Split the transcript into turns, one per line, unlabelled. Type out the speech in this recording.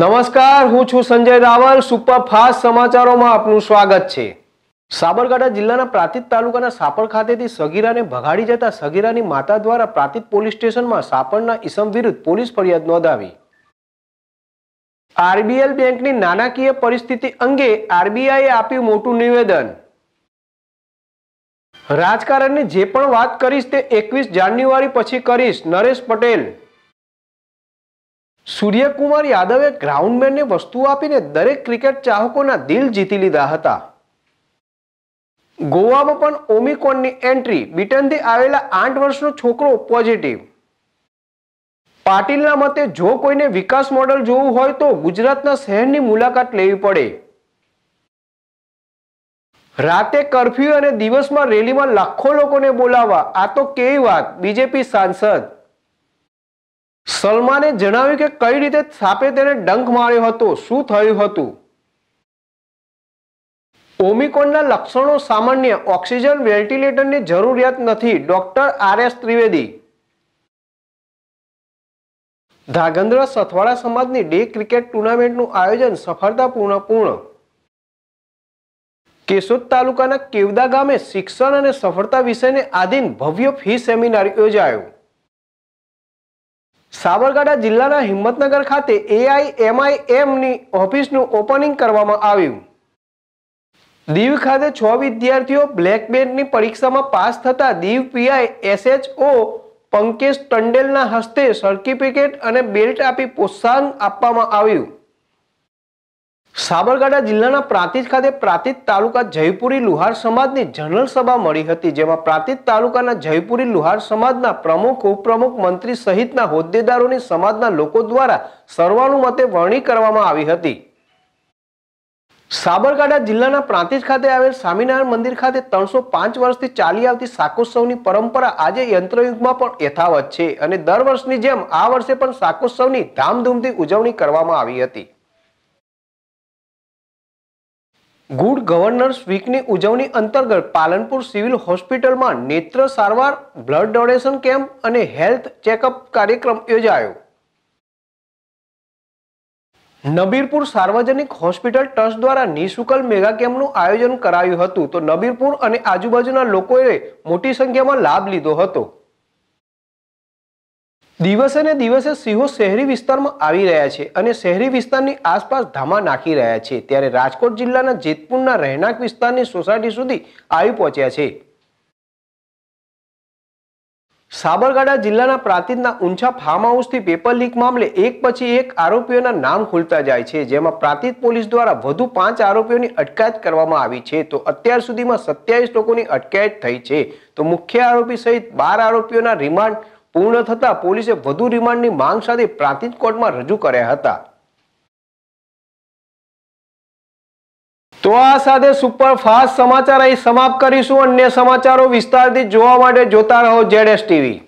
નમસ્કાર હું છું સંજય રાવલ સુપર ફાસ્ટ સમાચારોમાં આપનું સ્વાગત છે સાબરકાંઠા જિલ્લાના પ્રાતિત તાલુકાના સાપર ખાતેથી સગીરાને ભગાડી જતા સગીરાની માતા દ્વારા પ્રાતિત પોલીસ સ્ટેશનમાં સાપરના ઇસમ વિરુદ્ધ પોલીસ ફરિયાદ નોંધાવી આરબીએલ બેંકની નાણાકીય પરિસ્થિતિ અંગે આરબીઆઈએ આપ્યું મોટું નિવેદન રાજકારણની જે પણ વાત કરીશ તે એકવીસ જાન્યુઆરી પછી કરીશ નરેશ પટેલ સૂર્યકુમાર યાદવે ગ્રાઉન્ડમેનને વસ્તુ આપીને દરેક ક્રિકેટ ચાહકોના દિલ જીતી લીધા હતા ગોવામાં પણ ઓમિકોનની એન્ટ્રી બ્રિટનથી આવેલા આઠ વર્ષનો છોકરો પોઝિટિવ પાટીલના મતે જો કોઈને વિકાસ મોડલ જોવું હોય તો ગુજરાતના શહેરની મુલાકાત લેવી પડે રાતે કરફ્યુ અને દિવસમાં રેલીમાં લાખો લોકોને બોલાવવા આ તો કેવી વાત બીજેપી સાંસદ સલમાને જણાવ્યું કે કઈ રીતે સાપે તેને ડંખ માર્યો હતો શું થયું હતું ઓમિકોનના લક્ષણો સામાન્ય ઓક્સિજન વેન્ટિલેટરની જરૂરિયાત નથી ડોક્ટર આર એસ ત્રિવેદી ધાગંદ્ર સથવાડા સમાજની ડે ક્રિકેટ ટુર્નામેન્ટનું આયોજન સફળતાપૂર્ણ પૂર્ણ કેશોદ તાલુકાના કેવદા ગામે શિક્ષણ અને સફળતા વિશેને આધીન ભવ્ય ફી સેમિનાર યોજાયો સાબરકાંઠા જિલ્લાના હિંમતનગર ખાતે એઆઈ એમઆઈ એમની ઓફિસનું ઓપનિંગ કરવામાં આવ્યું દીવ ખાતે છ વિદ્યાર્થીઓ બ્લેક બેલ્ટની પરીક્ષામાં પાસ થતા દીવ પીઆઈ એસએચઓ પંકેશ ટંડેલના હસ્તે સર્ટિફિકેટ અને બેલ્ટ આપી પ્રોત્સાહન આપવામાં આવ્યું સાબરકાંઠા જિલ્લાના પ્રાંતિજ ખાતે પ્રાંતિજ તાલુકા જયપુરી લુહાર સમાજની જનરલ સભા મળી હતી જેમાં પ્રાંતિજ તાલુકાના જયપુરી લુહાર સમાજના પ્રમુખ ઉપપ્રમુખ મંત્રી સહિતના હોદ્દેદારોની સમાજના લોકો દ્વારા સર્વાનુમતે વરણી કરવામાં આવી હતી સાબરકાંઠા જિલ્લાના પ્રાંતિજ ખાતે આવેલ સ્વામિનારાયણ મંદિર ખાતે ત્રણસો પાંચ વર્ષથી ચાલી આવતી શાકોત્સવની પરંપરા આજે યંત્રયુગમાં પણ યથાવત છે અને દર વર્ષની જેમ આ વર્ષે પણ શાકોત્સવની ધામધૂમથી ઉજવણી કરવામાં આવી હતી ગુડ ગવર્નર્સ વીકની ઉજવણી અંતર્ગત પાલનપુર સિવિલ હોસ્પિટલમાં નેત્ર સારવાર બ્લડ ડોનેશન કેમ્પ અને હેલ્થ ચેકઅપ કાર્યક્રમ યોજાયો નબીરપુર સાર્વજનિક હોસ્પિટલ ટ્રસ્ટ દ્વારા નિઃશુકલ મેગા કેમ્પનું આયોજન કરાયું હતું તો નબીરપુર અને આજુબાજુના લોકોએ મોટી સંખ્યામાં લાભ લીધો હતો દિવસે ને દિવસે સિંહો શહેરી વિસ્તારમાં આવી રહ્યા છે અને શહેરી વિસ્તારની આસપાસ ધામા નાખી રહ્યા છે ત્યારે રાજકોટ જિલ્લાના જેતપુરના રહેણાંક વિસ્તારની સોસાયટી સુધી આવી પહોંચ્યા છે સાબરકાંઠા જિલ્લાના પ્રાંતિજના ઊંચા ફાર્મ હાઉસથી પેપર લીક મામલે એક પછી એક આરોપીઓના નામ ખુલતા જાય છે જેમાં પ્રાંતિજ પોલીસ દ્વારા વધુ પાંચ આરોપીઓની અટકાયત કરવામાં આવી છે તો અત્યાર સુધીમાં સત્યાવીસ લોકોની અટકાયત થઈ છે તો મુખ્ય આરોપી સહિત બાર આરોપીઓના રિમાન્ડ પૂર્ણ થતાં પોલીસે વધુ રિમાન્ડની માંગ સાથે પ્રાંતિજ કોર્ટમાં રજૂ કર્યા હતા તો આ સાથે ફાસ્ટ સમાચાર અહીં સમાપ્ત કરીશું અન્ય સમાચારો વિસ્તારથી જોવા માટે જોતા રહો જેડ ટીવી